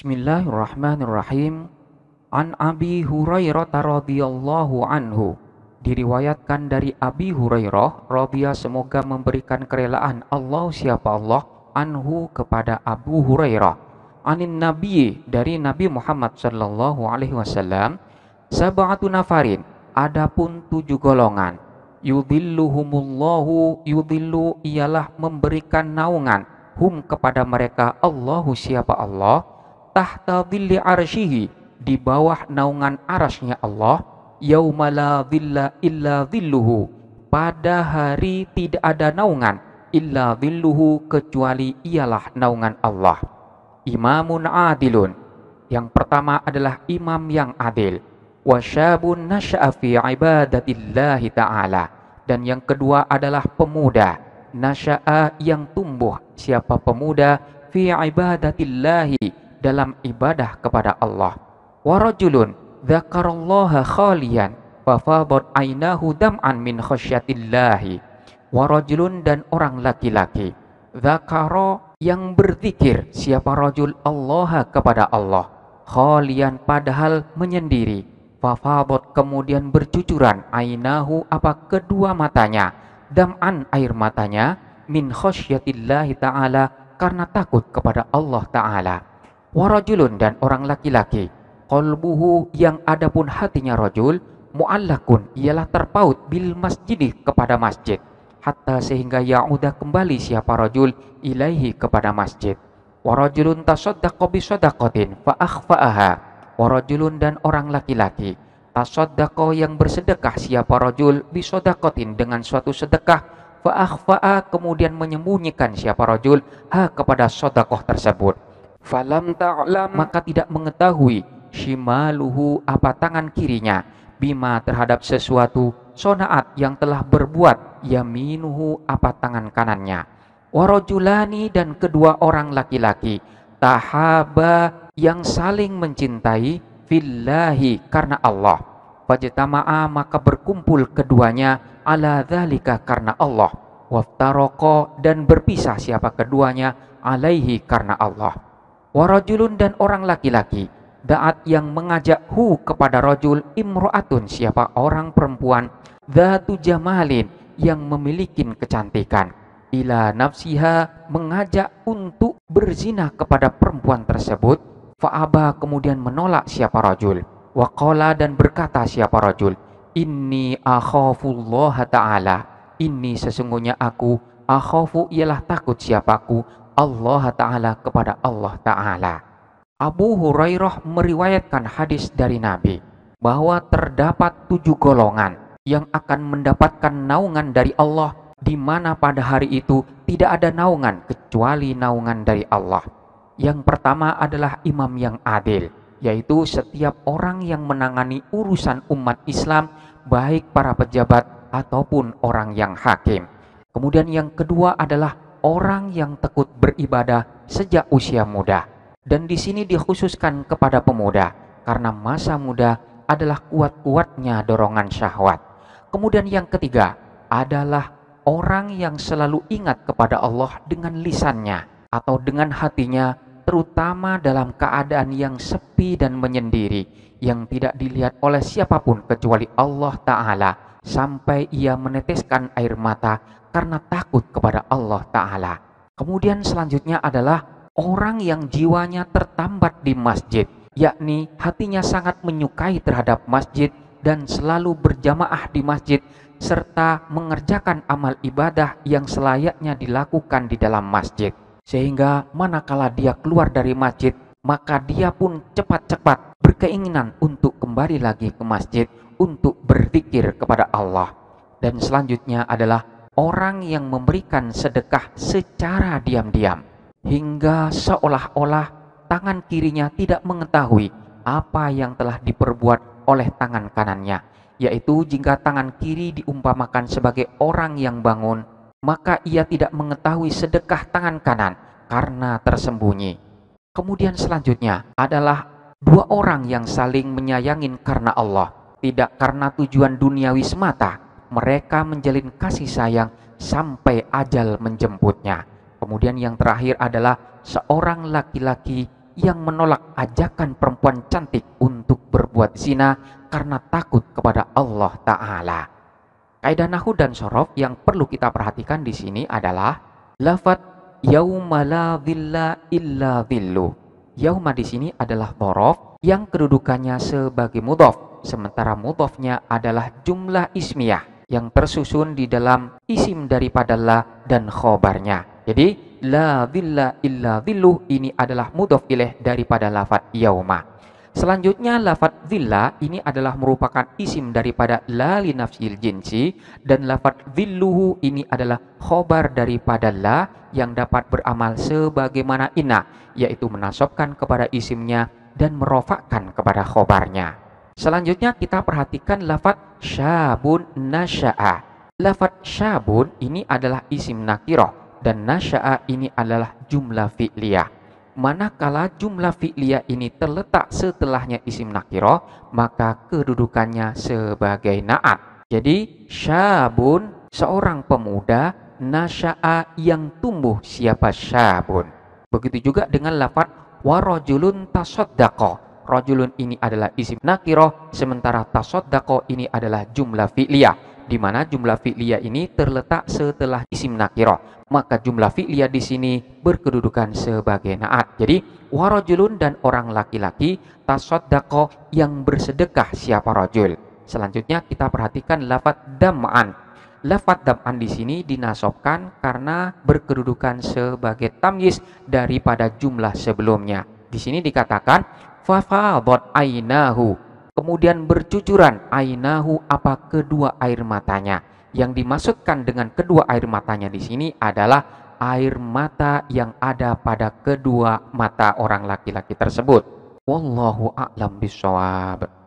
Bismillahirrahmanirrahim. An Abi Hurairah radhiyallahu anhu. Diriwayatkan dari Abi Hurairah radhiyallahu semoga memberikan kerelaan Allah siapa Allah anhu kepada Abu Hurairah. Anin Nabi dari Nabi Muhammad sallallahu alaihi wasallam sab'atu nafarin adapun tujuh golongan yudhilluhumullahu yudhillu ialah memberikan naungan hum kepada mereka Allahu siapa Allah tahta dhilli arshihi di bawah naungan arasnya Allah yauma la dhilla illa dhilluhu pada hari tidak ada naungan illa dhilluhu kecuali ialah naungan Allah imamun adilun yang pertama adalah imam yang adil wasyabun nasya'a fi ibadatillahi ta'ala dan yang kedua adalah pemuda nasya'a yang tumbuh siapa pemuda fi ibadatillahi dalam ibadah kepada Allah. Warajulun dzakarallaha khalian fafadat ainahu dam'an min khasyatillahi. Warajulun dan orang laki-laki zakaro yang berzikir siapa rajul Allah kepada Allah khalian padahal menyendiri fafabot kemudian bercucuran ainahu apa kedua matanya dam'an air matanya min khasyatillahi ta'ala karena takut kepada Allah ta'ala warajulun dan orang laki-laki kolbuhu yang adapun hatinya rojul mu'allakun ialah terpaut bil masjid kepada masjid hatta sehingga ya'udah kembali siapa rojul ilaihi kepada masjid warajulun tasoddaqo bisodakotin fa'akhfa'aha warajulun dan orang laki-laki tasoddaqo yang bersedekah siapa rojul bisodakotin dengan suatu sedekah fa'akhfa'a kemudian menyembunyikan siapa rojul ha kepada sodakoh tersebut falam ta'lam maka tidak mengetahui shimaluhu apa tangan kirinya bima terhadap sesuatu sonaat yang telah berbuat yaminuhu apa tangan kanannya warojulani dan kedua orang laki-laki tahaba yang saling mencintai fillahi karena Allah fajtama'a maka berkumpul keduanya ala dhalika karena Allah waftaroko dan berpisah siapa keduanya alaihi karena Allah warajulun dan orang laki-laki da'at yang mengajak hu kepada rojul imro'atun siapa orang perempuan dhatu jamalin yang memiliki kecantikan ila nafsiha mengajak untuk berzina kepada perempuan tersebut fa'aba kemudian menolak siapa rojul waqala dan berkata siapa rojul inni akhafullah ta'ala ini sesungguhnya aku akhafu ialah takut siapaku Allah Ta'ala kepada Allah Ta'ala. Abu Hurairah meriwayatkan hadis dari Nabi bahwa terdapat tujuh golongan yang akan mendapatkan naungan dari Allah di mana pada hari itu tidak ada naungan kecuali naungan dari Allah. Yang pertama adalah imam yang adil, yaitu setiap orang yang menangani urusan umat Islam baik para pejabat ataupun orang yang hakim. Kemudian yang kedua adalah orang yang tekut beribadah sejak usia muda. Dan di sini dikhususkan kepada pemuda, karena masa muda adalah kuat-kuatnya dorongan syahwat. Kemudian yang ketiga adalah orang yang selalu ingat kepada Allah dengan lisannya atau dengan hatinya terutama dalam keadaan yang sepi dan menyendiri yang tidak dilihat oleh siapapun kecuali Allah Ta'ala sampai ia meneteskan air mata karena takut kepada Allah Ta'ala. Kemudian selanjutnya adalah orang yang jiwanya tertambat di masjid, yakni hatinya sangat menyukai terhadap masjid dan selalu berjamaah di masjid serta mengerjakan amal ibadah yang selayaknya dilakukan di dalam masjid. Sehingga manakala dia keluar dari masjid, maka dia pun cepat-cepat berkeinginan untuk kembali lagi ke masjid untuk berzikir kepada Allah. Dan selanjutnya adalah orang yang memberikan sedekah secara diam-diam hingga seolah-olah tangan kirinya tidak mengetahui apa yang telah diperbuat oleh tangan kanannya yaitu jika tangan kiri diumpamakan sebagai orang yang bangun maka ia tidak mengetahui sedekah tangan kanan karena tersembunyi kemudian selanjutnya adalah dua orang yang saling menyayangin karena Allah tidak karena tujuan duniawi semata mereka menjalin kasih sayang sampai ajal menjemputnya. Kemudian yang terakhir adalah seorang laki-laki yang menolak ajakan perempuan cantik untuk berbuat zina karena takut kepada Allah Ta'ala. Kaidah nahu dan sorof yang perlu kita perhatikan di sini adalah lafat yauma la dhilla illa dhillu. Yauma di sini adalah borof yang kedudukannya sebagai mudof, sementara mudofnya adalah jumlah ismiyah yang tersusun di dalam isim daripada la dan khobarnya. Jadi la dhilla illa dhilluh ini adalah mudhof ilaih daripada lafat yauma. Selanjutnya lafat dhilla ini adalah merupakan isim daripada la li nafsil jinsi dan lafat dhilluhu ini adalah khobar daripada la yang dapat beramal sebagaimana ina yaitu menasobkan kepada isimnya dan merofakkan kepada khobarnya. Selanjutnya kita perhatikan lafat syabun nasya'a. Lafat syabun ini adalah isim nakiro dan nasya'a ini adalah jumlah fi'liyah. Manakala jumlah fi'liyah ini terletak setelahnya isim nakiro, maka kedudukannya sebagai na'at. Jadi syabun seorang pemuda nasya'a yang tumbuh siapa syabun. Begitu juga dengan lafat warojulun tasoddaqoh rojulun ini adalah isim nakiroh, sementara dako ini adalah jumlah fi'liyah, di mana jumlah fi'liyah ini terletak setelah isim nakiroh. Maka jumlah fi'liyah di sini berkedudukan sebagai naat. Jadi, warojulun dan orang laki-laki dako yang bersedekah siapa rojul. Selanjutnya kita perhatikan lafat dam'an lafat dam'an di sini dinasobkan karena berkedudukan sebagai tamyiz daripada jumlah sebelumnya. Di sini dikatakan fafadot ainahu. Kemudian bercucuran ainahu apa kedua air matanya. Yang dimaksudkan dengan kedua air matanya di sini adalah air mata yang ada pada kedua mata orang laki-laki tersebut. Wallahu a'lam bishawab.